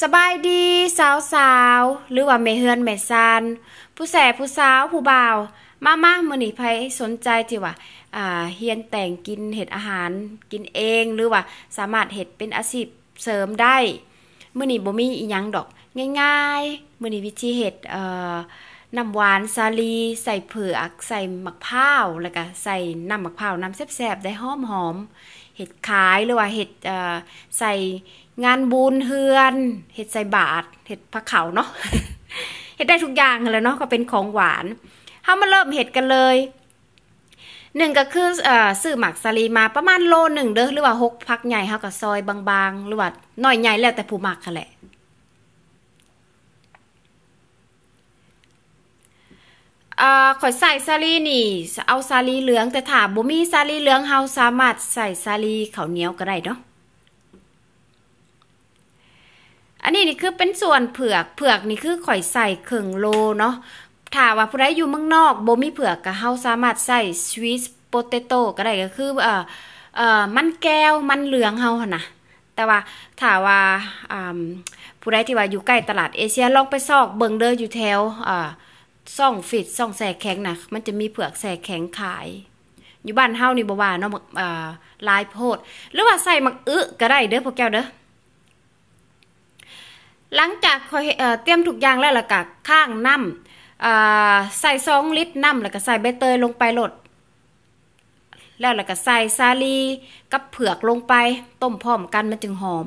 สบายดีสาวสาวหรือว่าเมเฮือนเมซานผู้แสผู้สาว ผู้บ่าว มามามื้อนี้ไผสนใจที่ว่า อ่า เฮียนแต่งกินเห็ดอาหารกินเองหรือว่าสามารถเห็ดเป็นอาชีพเสริมได้มื้อนีบ่มีอีหยังดอกง่ายๆมื้อนีวิธีเห็ดเอ่อน้ำหวานซาลีใส่เผือกใส่มะพร้าว แล้วก็ใส่น้ำมะพร้าวน้ำแซ่บๆได้หอมหอม เห็ดขายหรือว่าเห็ดใส่งานบุญเฮือน เห็ดใส่บาทเห็ดผักเขาเนาะเห็ดได้ทุกอย่างเลยเนาะก็เป็นของหวานเฮามาเริ่มเห็ดกันเลย หนึ่งก็คือซื้อหมักซาลีมาประมาณโลหนึ่งเด้อหรือว่าหกพักใหญ่เฮาก็ซอยบางๆ หรือว่า น้อยใหญ่แล้วแต่ผู้หมักกันแหละอข่อยใส่ซาลีนี่เอาซาลีเหลือง แต่ถ้าบ่มีซาลีเหลืองเฮาสามารถใส่ซาลีข้าวเหนียวก็ได้เนาะอันนี้นี่คือเป็นส่วนเผือกเผือกนี่คือข่อยใส่เครื่องโลเนาะถ้าว่าผู้ใดอยู่เมืองนอกบ่มีเผือกก็เฮาสามารถใส่สวีทโปเตโต้ก็ได้ก็คือเอ่อเอ่อมันแก้วมันเหลืองเฮาหั่นน่ะแต่ว่าถ้าว่าอ่าผู้ใดที่ว่าอยู่ใกล้ตลาดเอเชียลองไปซอกเบิ่งเด้ออยู่แถวอ่าซ่องฟิตซ่องแสแข็งนะมันจะมีเผือกแสแข็งขาย อยู่บ้านเฮานี่บ่ว่าเนาะอ่าลายโพด หรือว่าใส่มักอึก็ได้ เด้อพวกแก้วเด้อหลังจากเตรียมทุกอย่างแล้วล่ะกะข้างน้ำใส่ซองลิตรน้ำแล้วก็ใส่ใบเตยลงไปหลด แล้วล่ะก็ใส่ซาลีกับเผือกลงไปต้มพร้อมกันมันจึงหอม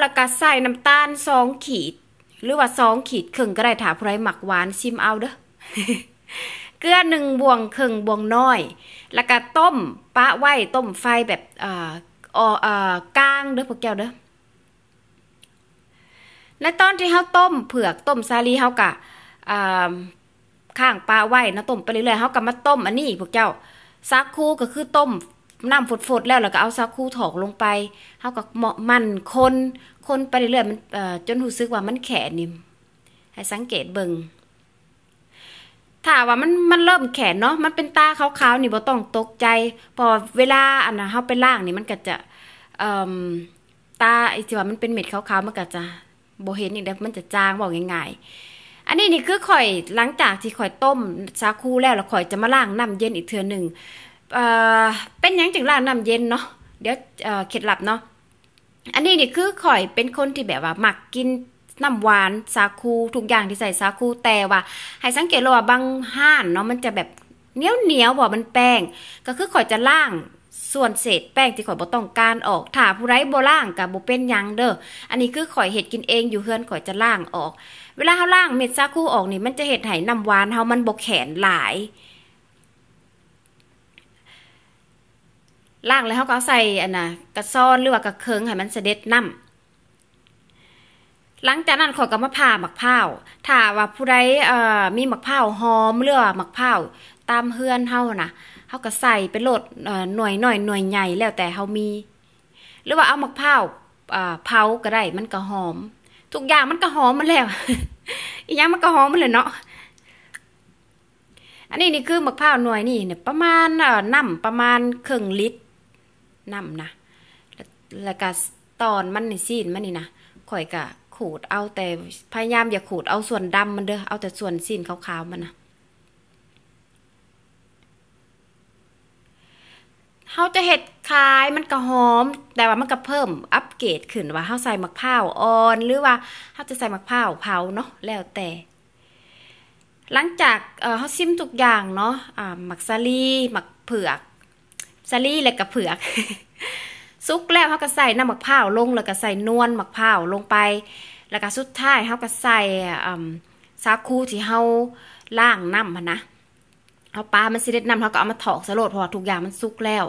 แล้วก็ใส่น้ำตาลสองขีด หรือว่าสองขีดครึ่งก็ได้ถาพรายหมักหวานชิมเอาเด้อเกลือหนึ่งบวงครึ่งบวงน้อย แล้วก็ต้มปะไว้ต้มไฟแบบอ่าอ่อกลางเด้อพวกแก้วเด้อและตอนที่เฮาต้ม เผือกต้มซาลีเฮากะข้างปลาไว้นะต้มไปเรื่อยๆเฮากะมาต้ม อันนี้พวกเจ้าซักคู่ก็คือต้มน้ำฝดๆแล้วแล้วก็เอาซาคูถอกลงไปเขาก็เหมาะมันคนคนไปเรื่อยๆมันจนหูซึกว่ามันแข็งนิ่มให้สังเกตเบิง่งถ้าว่ามันมันเริ่มแขงเนาะมันเป็นตาขาวๆนี่บ่ต้องตกใจ พอเวลาอันน่ะเขาไปล่างนี่มันก็จะตาไอ้ที่ว่ามันเป็นเม็ดขาวๆมันก็จะบ่เห็นอีกแล้วมันจะจางบอกง่ายๆ อันนี้นี่คือข่อยหลังจากที่ข่อยต้มซาคูแล้วแล้วข่อยจะมาล่างน้ำเย็นอีกเทื่อนหนึ่งเป็นยังจึงลาบน้ำเย็นเนาะเดี๋ยวเข็ดลับเนาะอันนี้นี่คือข่อยเป็นคนที่แบบว่ามักกินน้ำหวานสาคูทุกอย่างที่ใส่สาคูแต่ว่าให้สังเกตเลยว่าบางห้านเนาะมันจะแบบเหนียวเหนียวบ่มันแป้งก็คือข่อยจะล่างส่วนเศษแป้งที่ข่อยบ่ต้องการออกถ้าผู้ไร้บ่ล่างกับบ่เป็นยังเด้ออันนี้คือข่อยเห็ดกินเองอยู่เฮือนข่อยจะล่างออก เวลาเฮาล่างเม็ดซาคูออกนี่มันจะเห็ดไห้น้ำหวานเฮามันบ่แข็งหลายล่างแล้วเขาก็ใส่อันน่ะกระซ้อนหรือว่ากระเคิงให้มันเสด็จน้ำหลังจากนั้นขอกกบมาผ้าหมักเผาถ้าว่าผู้ใดมีหมักเผาหอมหรือว่าหมักเผาตามเฮือนเฮานะ่ะเขาก็ใส่เป็โหลดหน่วยหน่อยหน่วยใหญ่แล้วแต่เขามี หรือว่าเอาหมักเผาเผาก็ได้มันก็หอมทุกอย่างมันก็หอมมันแล้ว อีกอย่างมันก็หอมมันเลยเนาะอันนี้นี่คือหมักเผาหน่วยนี่เนี่ยประมาณน้ำประมาณครึ่งลิตรนำนะ แล้วก็ตอนมันนี่ซีนมันนี่นะข่อยกะขูดเอาแต่ พยายามอย่าขูดเอาส่วนดำมันเด้อ เอาแต่ส่วนซีนขาวๆมันนะเฮาจะเห็ดขายมันก็หอม แต่ว่ามันก็เพิ่มอัปเกรดขึ้นว่าเฮาใส่มะพร้าวอ่อนหรือว่าเฮาจะใส่มะพร้าวเผาเนาะแล้วแต่ หลังจากเฮาซิมทุกอย่างเนาะหมักซาลีหมักเผือกซาลี่และกระเผือกซุกแล้วเขาก็ใส่น้ำมัพร้าวลง แล้วก็ใส่นวลมัพร้าวลงไป แล้วก็สุดท้ายเขาก็ใส่ซาคูที่เขาล่างน้ำมันนะเขาปลามันสิเด็ดน้ำเขาก็เอามาถอกสลดพอทุกอย่างมันซุกแล้ว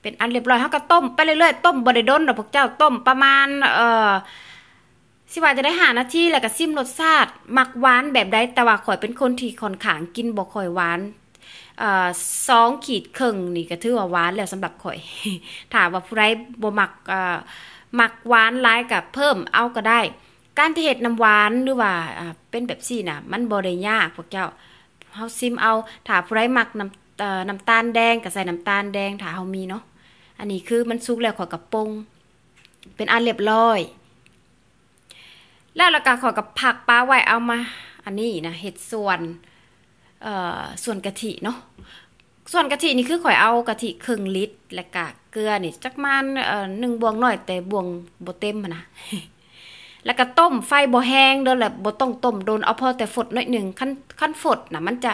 เป็นอันเรียบร้อย เขาก็ต้มไปเรื่อยๆต้มบริดนดอกพวกเจ้าต้มประมาณ เอ่อสิว่าจะได้หาหน้าที่แล้วก็ซิมรสชาติมักหวานแบบใดแต่ว่าข่อยเป็นคนที่ค่อนข้างกินบ่ค่อยหวานเอ่อสองขีดครึ่งนี่ก็ถือว่าหวานแล้วสำหรับข่อยถามว่าผู้ใดบ่มักเอ่อมักหวานหลายกับเพิ่มเอาก็ได้ การที่เฮ็ดน้ำหวานหรือว่าเป็นแบบซี่น่ะมันบ่ได้ยากพวกเจ้าเฮาซิมเอาถ้าผู้ใดมักน้ำน้ำตาลแดงก็ใส่น้ำตาลแดงถ้าเฮามีเนาะอันนี้คือมันสุกแล้วข่อยกระปง เป็นอันเรียบร้อยแล้วเรากะขอกับผักปลาไว้เอามา อันนี้นะเห็ดส่วนเอ่อส่วนกะทิเนาะส่วนกะทินี่คือข่อยเอากะทิครึ่งลิตรและกะเกลือนี่จักมันเอ่อหนึ่งบวงหน่อย แต่บวงบ่เต็มนะแล้วก็ต้มไฟบ่แห้งเด้อแหละบ่ต้องต้มโดนเอา พอแต่ฝดหน่อยหนึ่งขั้นขั้นฝดนะมันจะ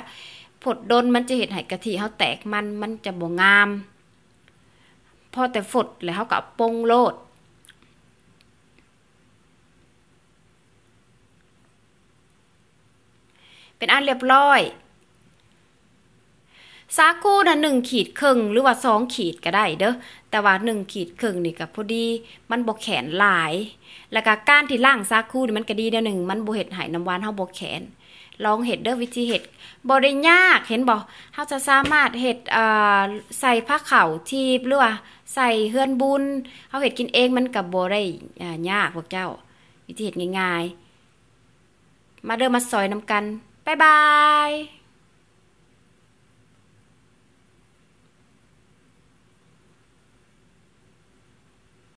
ฝดโดนมันจะเห็ดให้กะทิเฮาแตกมันมันจะบ่งาม พอแต่ฝดแล้วเฮาก็ปงโลดเป็นอันเรียบร้อยสาคูนะหนึ่งขีดครึ่งหรือว่าสองขีดก็ได้เด้อ แต่ว่าหนึ่งขีดครึ่งนี่ก็พอดี มันบกแขนหลาย แล้วก็ก้านที่ล่างสาคูนี่มันก็ดีเด้อหนึ่งมันบเห็ดหายน้ำหวานเฮาบกแขน ลองเห็ดเด้อวิธีเห็ดบริยากเห็นบอกเฮาจะสามารถเห็ดใส่ผ้าเข่าทีบหรือว่าใส่เฮือนบุญเฮาเห็ดกินเองมันกับบได้ยากพวกเจ้าวิธีเห็ดง่ายๆ มาเด้อมาซอยน้ากัน拜拜。